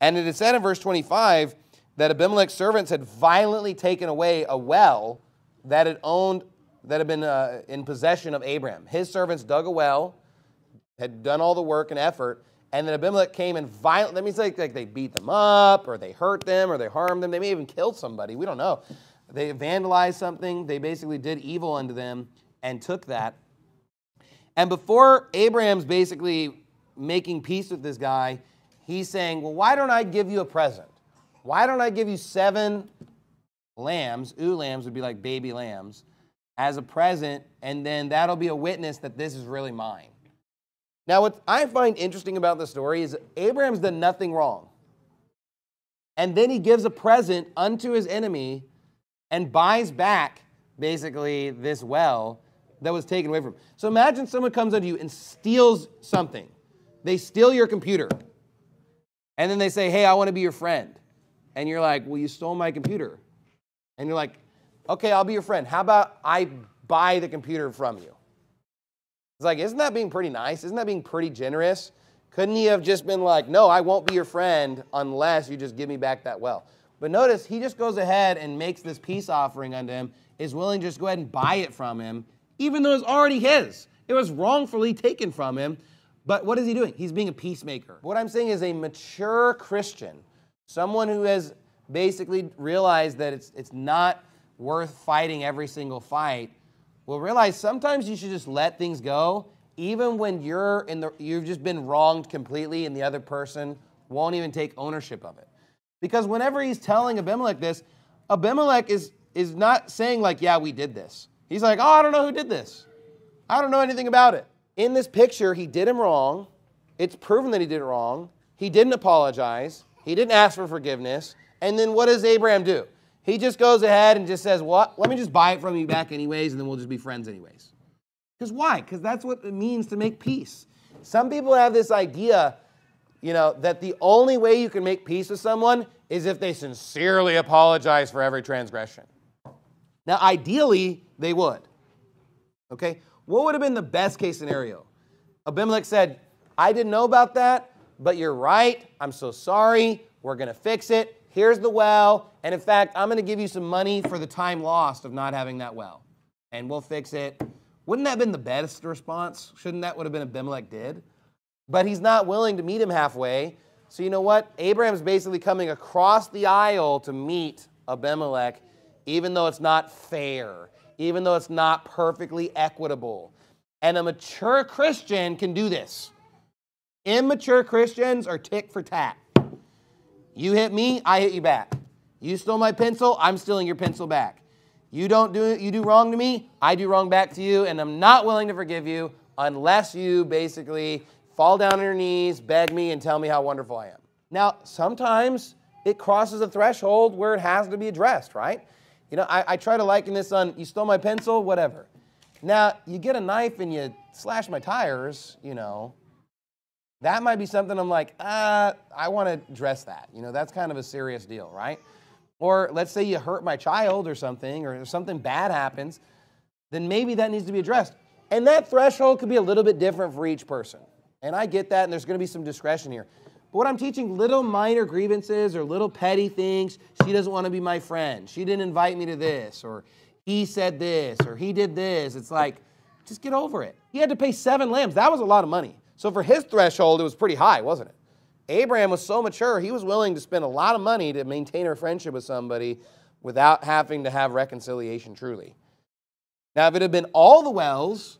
And it is said in verse 25 that Abimelech's servants had violently taken away a well that had owned, that had been uh, in possession of Abraham. His servants dug a well, had done all the work and effort, and then Abimelech came and violent. That means like, like they beat them up, or they hurt them, or they harmed them. They may even kill somebody. We don't know. They vandalized something. They basically did evil unto them and took that. And before Abraham's basically making peace with this guy, He's saying, Well, why don't I give you a present? Why don't I give you seven lambs? Ooh, lambs would be like baby lambs as a present, and then that'll be a witness that this is really mine. Now, what I find interesting about the story is Abraham's done nothing wrong. And then he gives a present unto his enemy and buys back basically this well that was taken away from him. So imagine someone comes unto you and steals something. They steal your computer. And then they say, hey, I want to be your friend. And you're like, well, you stole my computer. And you're like, okay, I'll be your friend. How about I buy the computer from you? It's like, isn't that being pretty nice? Isn't that being pretty generous? Couldn't he have just been like, no, I won't be your friend unless you just give me back that well? But notice he just goes ahead and makes this peace offering unto him, is willing to just go ahead and buy it from him, even though it's already his. It was wrongfully taken from him. But what is he doing? He's being a peacemaker. What I'm saying is a mature Christian, someone who has basically realized that it's, it's not worth fighting every single fight, will realize sometimes you should just let things go, even when you're in the, you've just been wronged completely and the other person won't even take ownership of it. Because whenever he's telling Abimelech this, Abimelech is, is not saying like, yeah, we did this. He's like, oh, I don't know who did this. I don't know anything about it in this picture, he did him wrong. It's proven that he did it wrong. He didn't apologize. He didn't ask for forgiveness. And then what does Abraham do? He just goes ahead and just says, What? let me just buy it from you back, anyways, and then we'll just be friends, anyways. Because why? Because that's what it means to make peace. Some people have this idea, you know, that the only way you can make peace with someone is if they sincerely apologize for every transgression. Now, ideally, they would. Okay? What would have been the best case scenario? Abimelech said, I didn't know about that, but you're right. I'm so sorry. We're going to fix it. Here's the well. And in fact, I'm going to give you some money for the time lost of not having that well. And we'll fix it. Wouldn't that have been the best response? Shouldn't that would have been Abimelech did? But he's not willing to meet him halfway. So you know what? Abraham's basically coming across the aisle to meet Abimelech, even though it's not fair even though it's not perfectly equitable. And a mature Christian can do this. Immature Christians are tick for tat. You hit me, I hit you back. You stole my pencil, I'm stealing your pencil back. You don't do you do wrong to me, I do wrong back to you, and I'm not willing to forgive you unless you basically fall down on your knees, beg me, and tell me how wonderful I am. Now, sometimes it crosses a threshold where it has to be addressed, right? You know, I, I try to liken this on you stole my pencil, whatever. Now, you get a knife and you slash my tires, you know, that might be something I'm like, uh, I want to address that. You know, that's kind of a serious deal, right? Or let's say you hurt my child or something, or something bad happens, then maybe that needs to be addressed. And that threshold could be a little bit different for each person. And I get that, and there's going to be some discretion here. But what I'm teaching little minor grievances or little petty things, she doesn't want to be my friend. She didn't invite me to this, or he said this, or he did this. It's like, just get over it. He had to pay seven lambs. That was a lot of money. So for his threshold, it was pretty high, wasn't it? Abraham was so mature, he was willing to spend a lot of money to maintain a friendship with somebody without having to have reconciliation truly. Now, if it had been all the wells,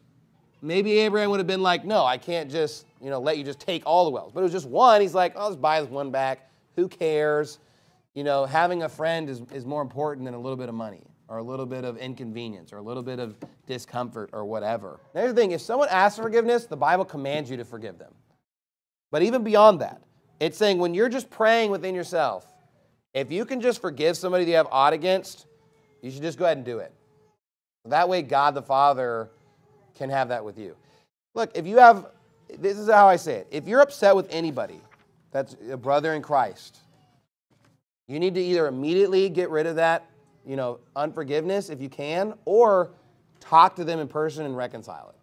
Maybe Abraham would have been like, no, I can't just, you know, let you just take all the wells. But it was just one. He's like, I'll just buy this one back. Who cares? You know, having a friend is, is more important than a little bit of money or a little bit of inconvenience or a little bit of discomfort or whatever. other thing, if someone asks for forgiveness, the Bible commands you to forgive them. But even beyond that, it's saying when you're just praying within yourself, if you can just forgive somebody that you have odd against, you should just go ahead and do it. That way, God the Father can have that with you. Look, if you have, this is how I say it. If you're upset with anybody that's a brother in Christ, you need to either immediately get rid of that, you know, unforgiveness if you can, or talk to them in person and reconcile it.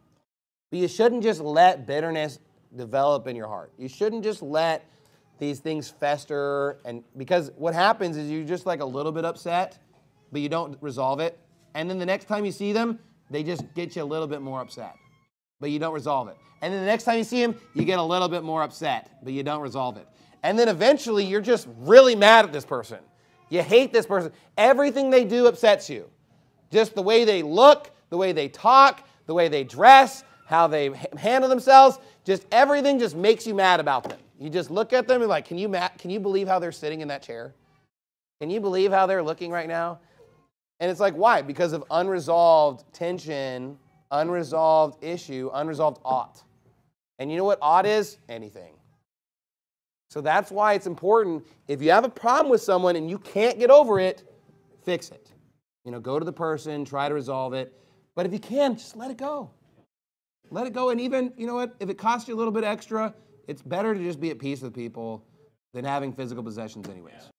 But you shouldn't just let bitterness develop in your heart. You shouldn't just let these things fester and because what happens is you're just like a little bit upset, but you don't resolve it. And then the next time you see them, they just get you a little bit more upset, but you don't resolve it. And then the next time you see them, you get a little bit more upset, but you don't resolve it. And then eventually you're just really mad at this person. You hate this person. Everything they do upsets you. Just the way they look, the way they talk, the way they dress, how they handle themselves, just everything just makes you mad about them. You just look at them and like, can you, can you believe how they're sitting in that chair? Can you believe how they're looking right now? And it's like, why? Because of unresolved tension, unresolved issue, unresolved ought. And you know what ought is? Anything. So that's why it's important if you have a problem with someone and you can't get over it, fix it. You know, go to the person, try to resolve it. But if you can, just let it go. Let it go. And even, you know what, if it costs you a little bit extra, it's better to just be at peace with people than having physical possessions, anyways.